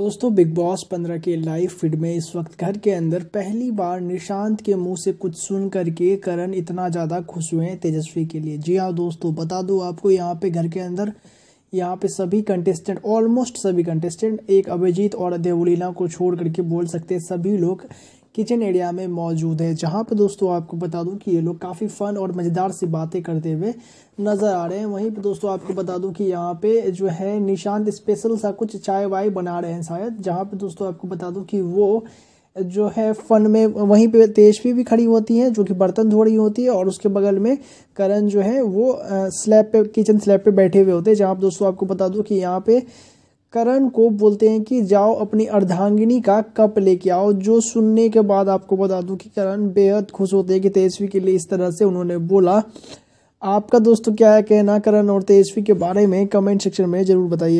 दोस्तों big boss पंद्रह के लाइव फीड में इस वक्त घर के अंदर पहली बार निशांत के मुंह से कुछ सुन करके करण इतना ज़्यादा खुश हुए हैं तेजस्वी के लिए जी हाँ दोस्तों बता दूँ आपको यहाँ पे घर के अंदर यहाँ पे सभी कंटेस्टेंट ऑलमोस्ट सभी कंटेस्टेंट एक अभिजीत और देवलीला को छोड़ करके बोल सकते हैं सभी लोग किचन एरिया में मौजूद है जहाँ पर दोस्तों आपको बता दूँ कि ये लोग काफ़ी फ़न और मज़ेदार सी बातें करते हुए नज़र आ रहे हैं वहीं पर दोस्तों आपको बता दूँ कि यहाँ पे जो है निशांत स्पेशल सा कुछ चाय वाय बना रहे हैं शायद जहाँ पर दोस्तों आपको बता दूँ कि वो जो है फन में वहीं पे तेज भी खड़ी होती है जो कि बर्तन धो रही होती है और उसके बगल में करण जो है वो स्लैब पे किचन स्लैब पे बैठे हुए होते हैं जहाँ दोस्तों आपको बता दूँ कि यहाँ पे करण को बोलते हैं कि जाओ अपनी अर्धांगिनी का कप लेके आओ जो सुनने के बाद आपको बता दूं कि करण बेहद खुश होते हैं कि तेजस्वी के लिए इस तरह से उन्होंने बोला आपका दोस्तों क्या है कहना करण और तेजस्वी के बारे में कमेंट सेक्शन में ज़रूर बताइए